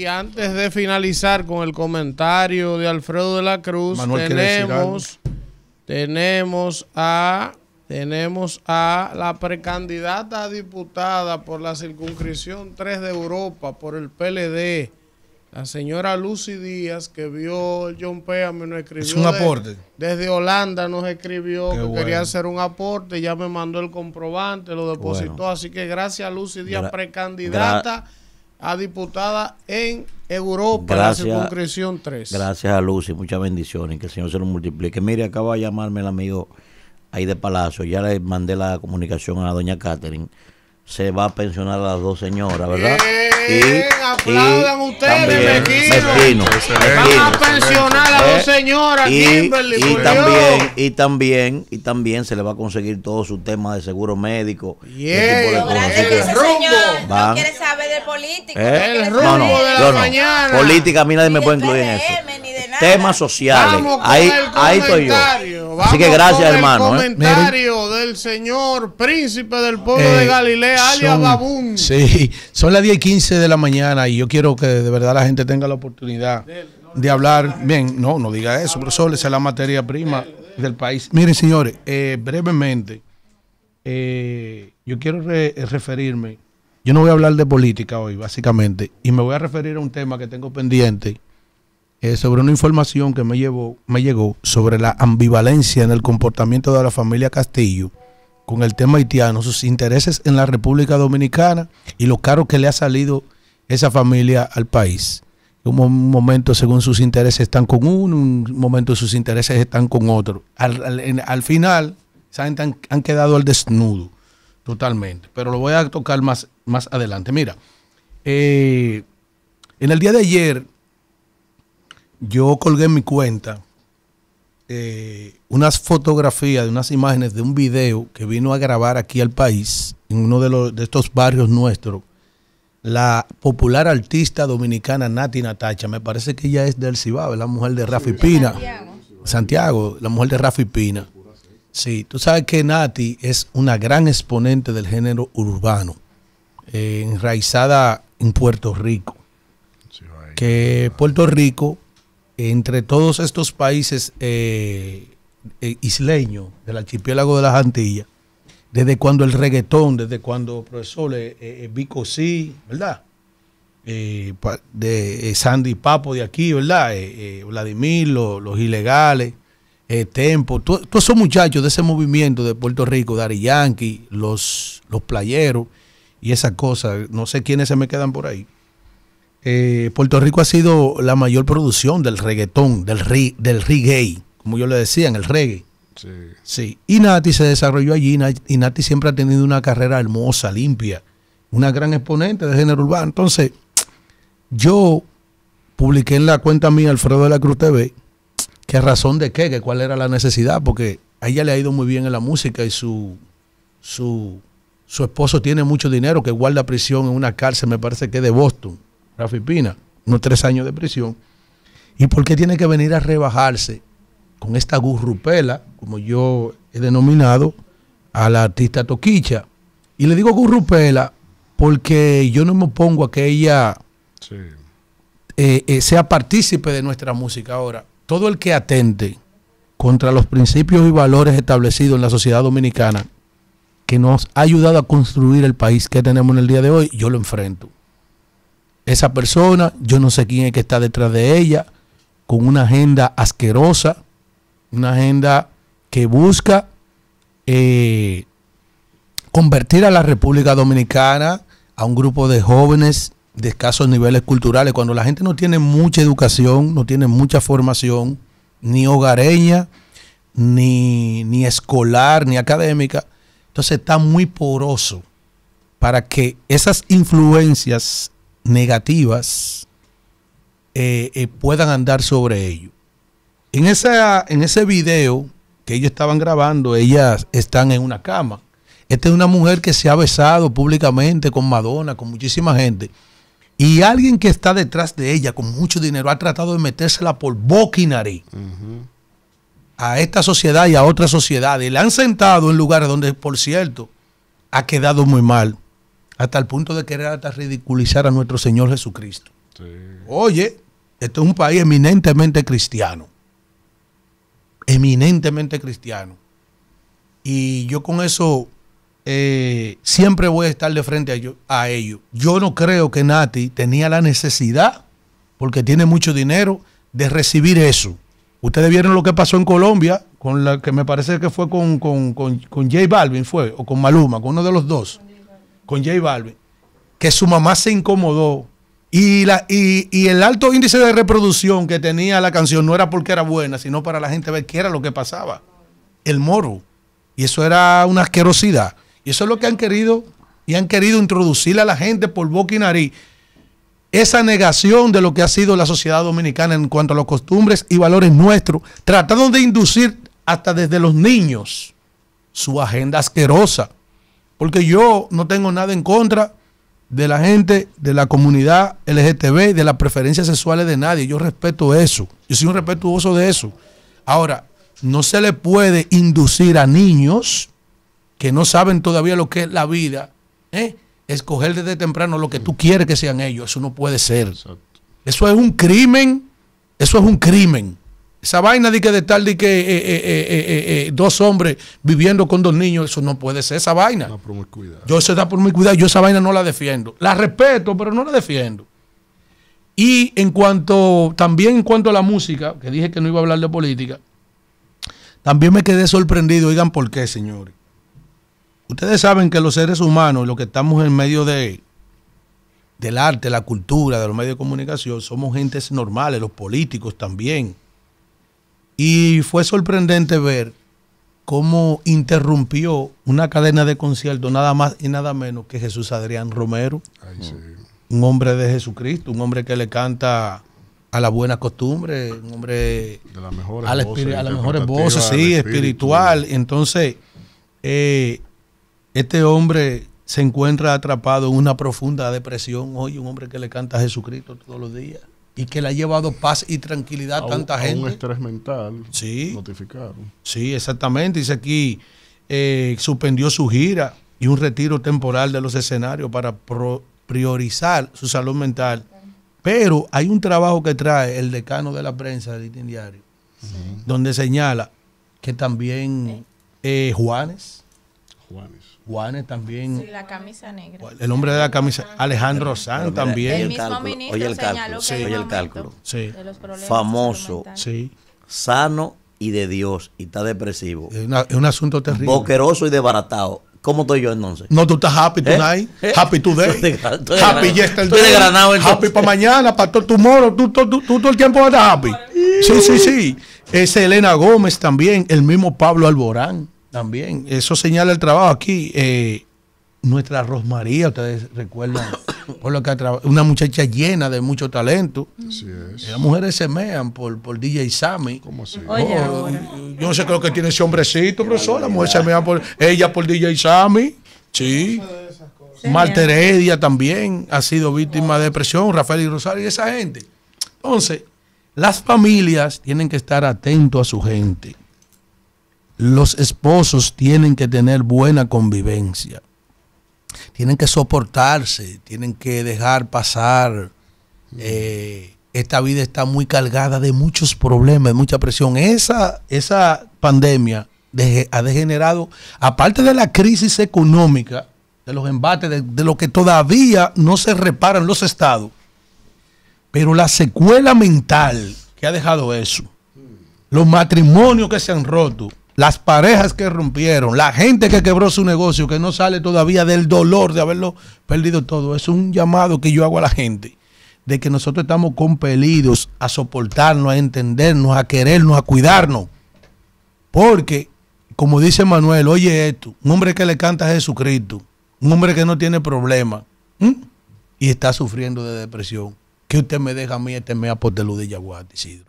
Y antes de finalizar con el comentario de Alfredo de la Cruz, tenemos, tenemos a tenemos a la precandidata diputada por la circunscripción 3 de Europa por el PLD, la señora Lucy Díaz, que vio el John Peame, nos escribió. Es un aporte. desde Holanda nos escribió que quería hacer un aporte, ya me mandó el comprobante, lo depositó. Así que gracias, Lucy Díaz, precandidata a diputada en Europa, gracias, 3. Gracias a Lucy, muchas bendiciones, que el Señor se lo multiplique. Mire, acaba de llamarme el amigo ahí de Palacio, ya le mandé la comunicación a la doña Catherine. Se va a pensionar a las dos señoras, ¿verdad? Bien, y, aplaudan ustedes, se va a pensionar a dos eh, señoras, y, también, y también, y también se le va a conseguir todo su tema de seguro médico. Política, ¿Eh? El no, no, Política, a mí nadie me puede incluir en eso. Temas sociales. ahí, ahí estoy yo. Así que gracias, hermano. el ¿eh? comentario del señor príncipe del pueblo de eh, Galilea, Alia Babún. Sí, son las 10 y 15 de la mañana y yo quiero que de verdad la gente tenga la oportunidad de hablar. Bien, no, no diga eso, solo esa es la materia prima del país. Miren, señores, brevemente, yo quiero referirme yo no voy a hablar de política hoy, básicamente, y me voy a referir a un tema que tengo pendiente sobre una información que me, me llegó sobre la ambivalencia en el comportamiento de la familia Castillo con el tema haitiano, sus intereses en la República Dominicana y lo caro que le ha salido esa familia al país. Un momento según sus intereses están con uno, un momento sus intereses están con otro. Al, final, han quedado al desnudo. Totalmente, pero lo voy a tocar más, más adelante. Mira, eh, en el día de ayer yo colgué en mi cuenta eh, unas fotografías, de unas imágenes de un video que vino a grabar aquí al país, en uno de, estos barrios nuestros, la popular artista dominicana Nati Natacha. Me parece que ella es del Cibao, la mujer de Rafi Pina. Santiago, la mujer de Rafi Pina. Sí, tú sabes que Nati es una gran exponente del género urbano, eh, enraizada en Puerto Rico. que Puerto Rico, entre todos estos países eh, eh, isleños del archipiélago de las Antillas, desde cuando el reggaetón, desde cuando profesor Vico sí, ¿verdad? de Sandy Papo de aquí, ¿verdad? Vladimir, los ilegales eh, tempo, todos esos muchachos de ese movimiento de Puerto Rico, Dari Yankee, los, los playeros y esas cosas, no sé quiénes se me quedan por ahí. Eh, Puerto Rico ha sido la mayor producción del reggaetón, del, del reggae, como yo le decía, en el reggae. Sí. Y Nati se desarrolló allí y Nati siempre ha tenido una carrera hermosa, limpia, una gran exponente de género urbano. Entonces, yo publiqué en la cuenta mía Alfredo de la Cruz TV ¿Qué razón de qué? ¿Que ¿Cuál era la necesidad? Porque a ella le ha ido muy bien en la música y su, su, esposo tiene mucho dinero que guarda prisión en una cárcel, me parece que de Boston, Rafi Pina, unos tres años de prisión. ¿Y por qué tiene que venir a rebajarse con esta gurrupela, como yo he denominado, a la artista Toquicha? Y le digo gurrupela porque yo no me opongo a que ella eh, eh, sea partícipe de nuestra música ahora todo el que atente contra los principios y valores establecidos en la sociedad dominicana, que nos ha ayudado a construir el país que tenemos en el día de hoy, yo lo enfrento. Esa persona, yo no sé quién es que está detrás de ella, con una agenda asquerosa, una agenda que busca eh, convertir a la República Dominicana a un grupo de jóvenes de escasos niveles culturales, cuando la gente no tiene mucha educación, no tiene mucha formación, ni hogareña, ni, escolar, ni académica, entonces está muy poroso para que esas influencias negativas eh, eh, puedan andar sobre ellos. En, en ese video que ellos estaban grabando, ellas están en una cama. Esta es una mujer que se ha besado públicamente con Madonna, con muchísima gente. Y alguien que está detrás de ella con mucho dinero ha tratado de metérsela por boca a esta sociedad y a otras sociedades. la han sentado en lugares donde, por cierto, ha quedado muy mal. Hasta el punto de querer hasta ridiculizar a nuestro Señor Jesucristo. Oye, esto es un país eminentemente cristiano. Eminentemente cristiano. Y yo con eso eh, siempre voy a estar de frente a, ellos. Yo no creo que Nati tenía la necesidad, porque tiene mucho dinero, de recibir eso. Ustedes vieron lo que pasó en Colombia, con la que me parece que fue con, con, J Balvin, fue, o con Maluma, con uno de los dos, con J Balvin, que su mamá se incomodó. Y, la, y, y el alto índice de reproducción que tenía la canción no era porque era buena, sino para la gente ver qué era lo que pasaba. El moro. Y eso era una asquerosidad. Y eso es lo que han querido y han querido introducirle a la gente por boca y nariz esa negación de lo que ha sido la sociedad dominicana en cuanto a los costumbres y valores nuestros, tratando de inducir hasta desde los niños su agenda asquerosa. Porque yo no tengo nada en contra de la gente, de la comunidad LGTB, de las preferencias sexuales de nadie. Yo respeto eso. Yo soy un respetuoso de eso. Ahora, no se le puede inducir a niños que no saben todavía lo que es la vida, ¿eh? escoger desde temprano lo que tú quieres que sean ellos. Eso no puede ser. Eso es un crimen. Eso es un crimen. Esa vaina de que de tal que eh, eh, eh, dos hombres viviendo con dos niños, eso no puede ser esa vaina. Yo se da por mi cuidado, yo esa vaina no la defiendo. La respeto, pero no la defiendo. Y en cuanto, también en cuanto a la música, que dije que no iba a hablar de política, también me quedé sorprendido, oigan por qué, señores. Ustedes saben que los seres humanos, los que estamos en medio de, del arte, la cultura, de los medios de comunicación, somos gentes normales, los políticos también. Y fue sorprendente ver cómo interrumpió una cadena de concierto nada más y nada menos que Jesús Adrián Romero, un hombre de Jesucristo, un hombre que le canta a la buena costumbre, un hombre de a las mejores voces, sí, espiritual. Entonces, eh, este hombre se encuentra atrapado en una profunda depresión hoy, un hombre que le canta a Jesucristo todos los días y que le ha llevado paz y tranquilidad a, tanta gente. Un estrés mental. Sí. Notificaron. Sí, exactamente. Dice aquí, eh, suspendió su gira y un retiro temporal de los escenarios para priorizar su salud mental. Pero hay un trabajo que trae el decano de la prensa de Diario, donde señala que también eh, Juanes Juanes. también. Sí, la camisa negra. El hombre de la camisa, Alejandro Sanz también. El, ministro oye el cálculo, Famoso, sí. sano y de Dios, y está depresivo. Es, un asunto terrible. Boqueroso y desbaratado. ¿Cómo estoy yo entonces? No, tú estás happy ¿Eh? tonight, ¿Eh? happy today, happy yesterday, de granado, happy para mañana, para todo tu moro, tú, todo el tiempo estás happy. Sí, sí, sí. Es Elena Gómez también, el mismo Pablo Alborán. También, eso señala el trabajo aquí. Eh, nuestra Rosmaría, ustedes recuerdan, por lo que una muchacha llena de mucho talento. Así es. Las mujeres semean por, por DJ Sammy. ¿Cómo así? Oh, yo no sé creo que tiene ese hombrecito, profesor. Las mujeres semean por ella por DJ Sammy. Sí. Marta Heredia también ha sido víctima de depresión, Rafael y Rosario y esa gente. Entonces, las familias tienen que estar atentos a su gente los esposos tienen que tener buena convivencia. Tienen que soportarse, tienen que dejar pasar. Mm. Eh, esta vida está muy cargada de muchos problemas, de mucha presión. Esa, esa pandemia ha degenerado, aparte de la crisis económica, de los embates, de, de lo que todavía no se reparan los estados, pero la secuela mental que ha dejado eso, mm. los matrimonios que se han roto, las parejas que rompieron, la gente que quebró su negocio, que no sale todavía del dolor de haberlo perdido todo. Es un llamado que yo hago a la gente de que nosotros estamos compelidos a soportarnos, a entendernos, a querernos, a cuidarnos. Porque, como dice Manuel, oye esto, un hombre que le canta a Jesucristo, un hombre que no tiene problema y está sufriendo de depresión, que usted me deja a mí este mea por de Yaguate, Isidro.